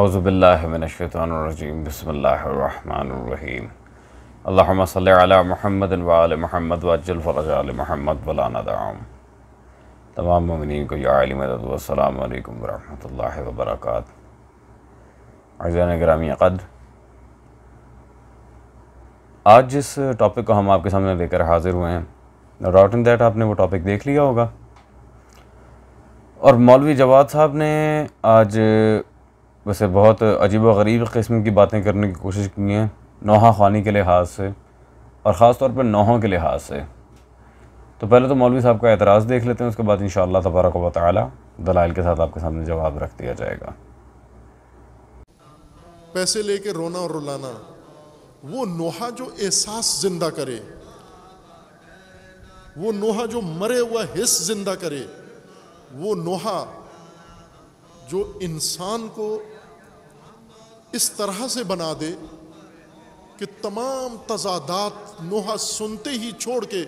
अज़बिल्लाशतरजीम बसमीम अल्लाम सल महमद वाल महमद वजलफ़रजाल महमद वलानादाम तमाम ममिन को याली मदद वबरक अर्जान ग्रामी कद आज जिस टॉपिक को हम आपके सामने लेकर हाज़िर हुए हैं नो डाउट इन दैट आपने वो टॉपिक देख लिया होगा और मौलवी जवाब साहब ने आज वैसे बहुत अजीब व गरीब किस्म की बातें करने की कोशिश की हैं नोहा खानी के लिहाज से और ख़ास तौर पर नोहों के लिहाज से तो पहले तो मौलवी साहब का एतराज़ देख लेते हैं उसके बाद इन तबारक व ताली दलाइल के साथ आपके सामने जवाब रख दिया जाएगा पैसे लेके रोना और रुलाना वो नोहा जो एहसास जिंदा करे वो नोहा जो मरे हुआ हिस्स जिंदा करे वो नोहा जो इंसान को इस तरह से बना दे कि तमाम तजादात नोहा सुनते ही छोड़ के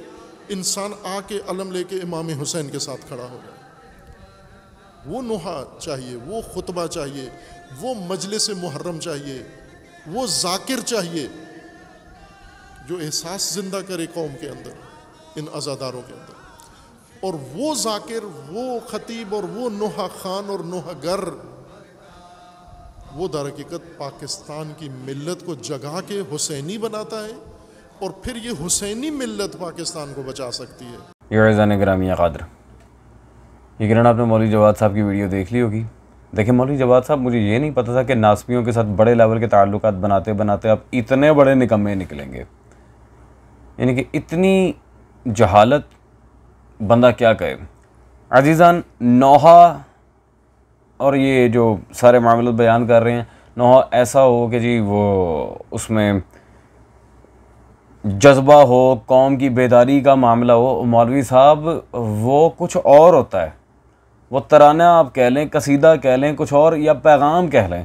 इंसान आके अलम लेके इमाम हुसैन के साथ खड़ा हो जाए वो नोहा चाहिए वो खुतबा चाहिए वो मजलिस मुहर्रम चाहिए वो जाकिर चाहिए जो एहसास जिंदा करे कौम के अंदर इन आज़ादारों के अंदर और वो जाकिर वो खतीब और वो नोहा खान और नोहा गर वो दरकीकत पाकिस्तान की मिलत को जगा के हुसैनी बनाता है और फिर ये हुसैनी मिलत पाकिस्तान को बचा सकती है यूरजान ग्रामिया कादर यकीन आपने मौली जवाद साहब की वीडियो देख ली होगी देखिए मौली जवाद साहब मुझे ये नहीं पता था कि नासबियों के साथ बड़े लेवल के ताल्लुक बनाते बनाते आप इतने बड़े निकम्मे निकलेंगे यानी कि इतनी जहालत बंदा क्या कहे अजीज़ान नौहा और ये जो सारे मामले बयान कर रहे हैं ना हो ऐसा हो कि जी वो उसमें जज्बा हो कौम की बेदारी का मामला हो मौलवी साहब वो कुछ और होता है वो तराना आप कह लें कसीदा कह लें कुछ और या पैगाम कह लें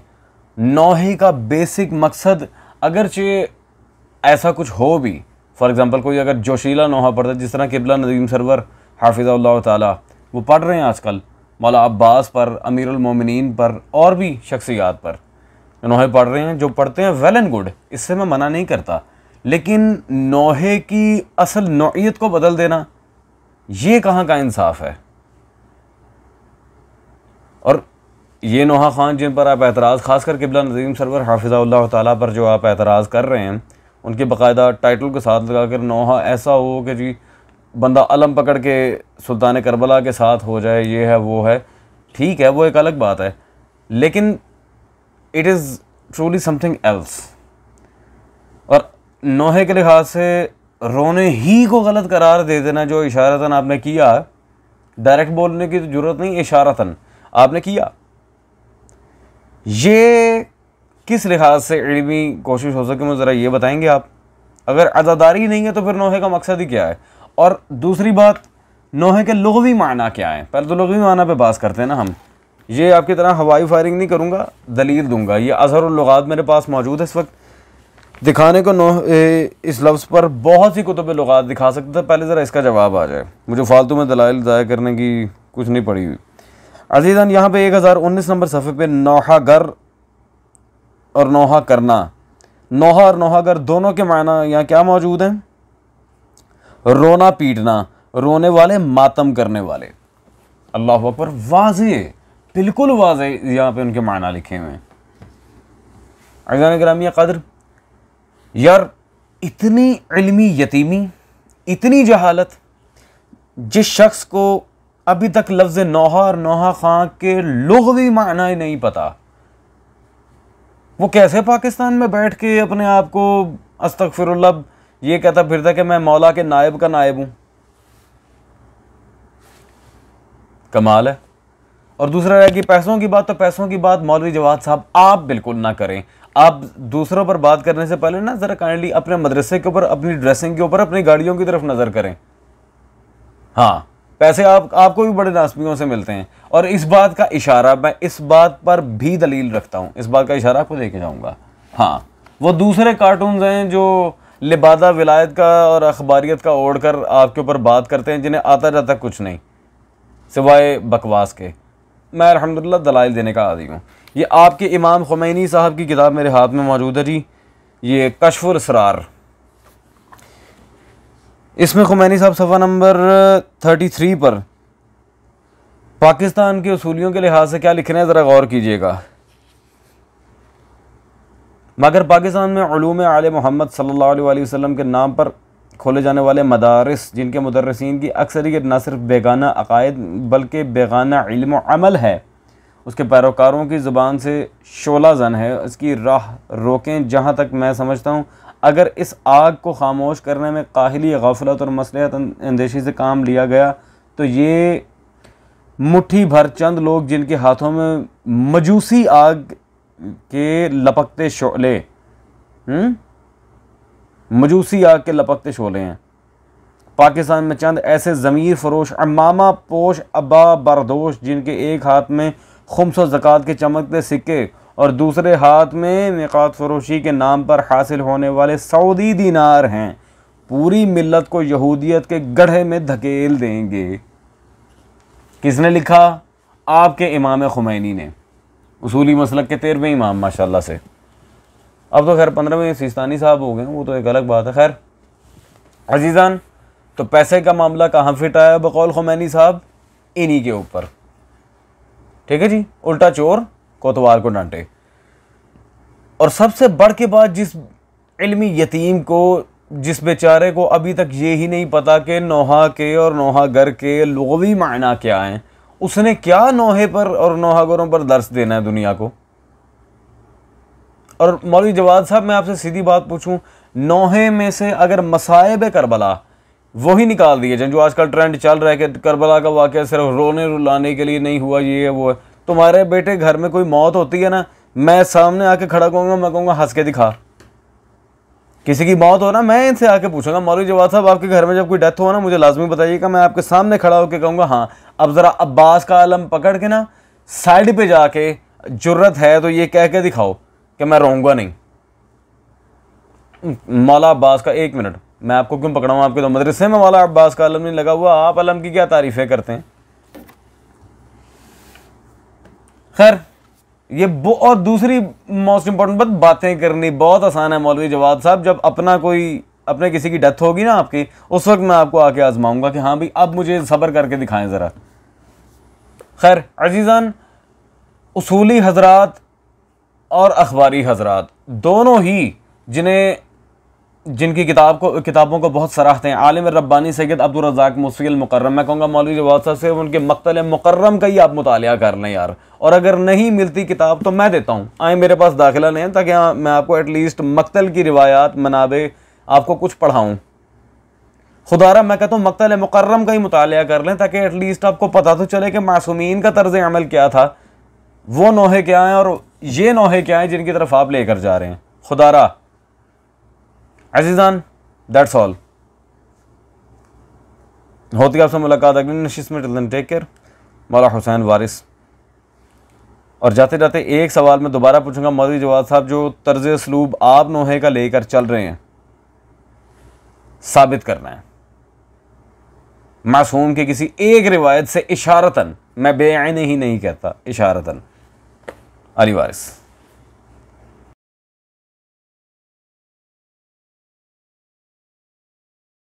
नौही का बेसिक मकसद अगरचे ऐसा कुछ हो भी फॉर एग्ज़ाम्पल कोई अगर जोशीला नोहा पढ़ता है जिस तरह किबला नदीम सरवर हाफिज़ा ताला वो पढ़ रहे हैं आजकल मौला अब्बास पर अमीरमिन पर और भी शख्सियात पर नोहे पढ़ रहे हैं जो पढ़ते हैं वेल एंड गुड इससे मैं मना नहीं करता लेकिन नोहे की असल नौीयत को बदल देना ये कहाँ का इंसाफ है और ये नोहा खान जिन पर आप एतराज़ ख़ास कर किबला नज़ीम सरवर हाफिज़ा ताली पर जो आप एतराज़ कर रहे हैं उनके बाकायदा टाइटल के साथ लगा कर नोहा ऐसा हो कि जी बंदा अलम पकड़ के सुल्तान करबला के साथ हो जाए ये है वो है ठीक है वो एक अलग बात है लेकिन it is truly something else और नोहे के लिहाज से रोने ही को गलत करार दे देना जो इशारतन आपने किया डायरेक्ट बोलने की तो ज़रूरत नहीं इशारतन आपने किया ये किस लिहाज से इलमी कोशिश हो सके मुझे ज़रा ये बताएंगे आप अगर अदादारी नहीं है तो फिर नोहे का मकसद ही क्या है और दूसरी बात नोहे के लगवी माना क्या है पहले तो लगवी माना पे बात करते हैं ना हम ये आपकी तरह हवाई फायरिंग नहीं करूँगा दलील दूंगा ये अजहरुलगात मेरे पास मौजूद है इस वक्त दिखाने को नोह इस लफ्ज़ पर बहुत सी कुतुब लगात दिखा सकते थे पहले ज़रा इसका जवाब आ जाए मुझे फालतू में दलाइल ज़ाय करने की कुछ नहीं पड़ी हुई अजीज़ान यहाँ पे 1019 नंबर सफ़े पे गर और नोहा करना नोहा और गर दोनों के मायना यहाँ क्या मौजूद हैं रोना पीटना रोने वाले मातम करने वाले अल्लाह अकबर वाज बिल्कुल वाजे यहाँ पे उनके माना लिखे हुए हैं अजान कदर यार इतनी इलमी यतीमी इतनी जहालत जिस शख्स को अभी तक लफ्ज़ नौहा और नौहा खां के लगवी माना ही नहीं पता वो कैसे पाकिस्तान में बैठ के अपने आप को अस्तफ़िर ये कहता फिर था कि मैं मौला के नायब का नायब हूं कमाल है और दूसरा रहा कि पैसों की बात तो पैसों की बात मौलवी जवाद साहब आप बिल्कुल ना करें आप दूसरों पर बात करने से पहले ना ज़रा काइंडली अपने मदरसे के ऊपर अपनी ड्रेसिंग के ऊपर अपनी गाड़ियों की तरफ नज़र करें हाँ पैसे आप आपको भी बड़े नासमियों से मिलते हैं और इस बात का इशारा मैं इस बात पर भी दलील रखता हूं इस बात का इशारा आपको दे जाऊंगा हाँ वो दूसरे कार्टून हैं जो लिबादा विलायत का और अखबारीत का ओढ़ कर आपके ऊपर बात करते हैं जिन्हें आता जाता कुछ नहीं सिवाए बकवास के मैं अलहमदिल्ला दलाइल देने का आदि हूँ ये आपके इमाम खुमैनी साहब की किताब मेरे हाथ में मौजूद है जी ये कशफुल सरार इसमें खुमैनी साहब सफ़ा नंबर थर्टी थ्री पर पाकिस्तान के असूलियों के लिहाज से क्या लिख रहे हैं ज़रा गौर कीजिएगा मगर पाकिस्तान में ूम आल मोहम्मद सल्ला वसम के नाम पर खोले जाने वाले मदारस जिनके मदरसिन की अक्सरीत न सिर्फ बेगाना अकायद बल्कि बेगाना इल्म अमल है उसके पैरोकारों की ज़ुबान से शोला जन है इसकी राह रोकें जहाँ तक मैं समझता हूँ अगर इस आग को खामोश करने में काहली गफलत और मसलहत अंदेशी से काम लिया गया तो ये मुट्ठी भर चंद लोग जिनके हाथों में मजूसी आग के लपकते शोले हम्म? मजूसी आग के लपकते शोले हैं पाकिस्तान में चंद ऐसे ज़मीर फरोश अमामा पोश अबा बरदोश जिनके एक हाथ में खुमस ज़क़़त के चमकते सिक्के और दूसरे हाथ में निकात फरोशी के नाम पर हासिल होने वाले सऊदी दिनार हैं पूरी मिलत को यहूदियत के गढ़े में धकेल देंगे किसने लिखा आपके इमाम खुमैनी ने उसूली मसलक के तेरहवें इमाम माशाल्लाह से अब तो खैर पंद्रहवें सिस्तानी साहब हो गए वो तो एक अलग बात है खैर अजीज़ान तो पैसे का मामला कहाँ फिट आया बकौल खुमैनी साहब इन्हीं के ऊपर ठीक है जी उल्टा चोर कोतवाल को डांटे और सबसे बढ़ के बाद जिस इलमी यतीम को जिस बेचारे को अभी तक ये ही नहीं पता कि नोहा के और नोहा घर के लगवी मायना क्या हैं उसने क्या नोहे पर और नोहागोरों पर दर्श देना है दुनिया को और मौलवी जवाद साहब मैं आपसे सीधी बात पूछूं नोहे में से अगर मसायब करबला वही निकाल दिए जाए जो आजकल ट्रेंड चल रहा है कि करबला का वाक्य सिर्फ रोने रुलाने के लिए नहीं हुआ ये वो है तुम्हारे बेटे घर में कोई मौत होती है ना मैं सामने आके खड़ा कहूँगा मैं कहूँगा हंस के दिखा किसी की मौत हो ना मैं इनसे आके पूछूंगा मौलवी जवाब साहब आपके घर में जब कोई डेथ हो ना मुझे लाजमी बताइएगा मैं आपके सामने खड़ा होकर कहूंगा हाँ अब ज़रा अब्बास का आलम पकड़ के ना साइड पे जाके जरूरत है तो ये कह के दिखाओ कि मैं रहूँगा नहीं मौला अब्बास का एक मिनट मैं आपको क्यों पकड़ाऊँ आपके तो मदरसे में मौला अब्बास का आलम नहीं लगा हुआ आप आलम की क्या तारीफ़ें करते हैं खैर ये और दूसरी मोस्ट इंपॉर्टेंट बात बातें करनी बहुत आसान है मौलवी जवाब साहब जब अपना कोई अपने किसी की डेथ होगी ना आपकी उस वक्त मैं आपको आके आजमाऊंगा कि हाँ भाई अब मुझे सब्र करके दिखाएं ज़रा खैर अजीज़ान उसूली हजरात और अखबारी हजरात दोनों ही जिन्हें जिनकी किताब को किताबों को बहुत सराहते हैं आलिम रब्बानी सैद अब्दुलरजाक रजाक मुस्किल मुकर्रम मैं कहूँगा मौलवी जवाद साहब से उनके मकतल मुकर्रम का ही आप मुताल कर लें यार और अगर नहीं मिलती किताब तो मैं देता हूँ आए मेरे पास दाखिला लें ताकि हाँ मैं आपको एटलीस्ट मकतल की रिवायात मनाबे आपको कुछ पढ़ाऊँ खुदारा मैं कहता हूँ मकतल मुकर्रम का ही मुताल कर लें ताकि एटलीस्ट आपको पता तो चले कि मासूमिन का तर्ज अमल क्या था वो नोहे क्या हैं और ये नोहे क्या हैं जिनकी तरफ आप लेकर जा रहे हैं खुदारा अजीज़ान दैट्स ऑल होती आपसे मुलाकात अगली नशीस में टिल टेक केयर मौला हुसैन वारिस और जाते जाते एक सवाल मैं दोबारा पूछूंगा मौलवी जवाब साहब जो तर्ज सलूब आप नोहे का लेकर चल रहे हैं साबित करना है मासूम के किसी एक रिवायत से इशारतन मैं बेआन ही नहीं कहता इशारतन अली वारिस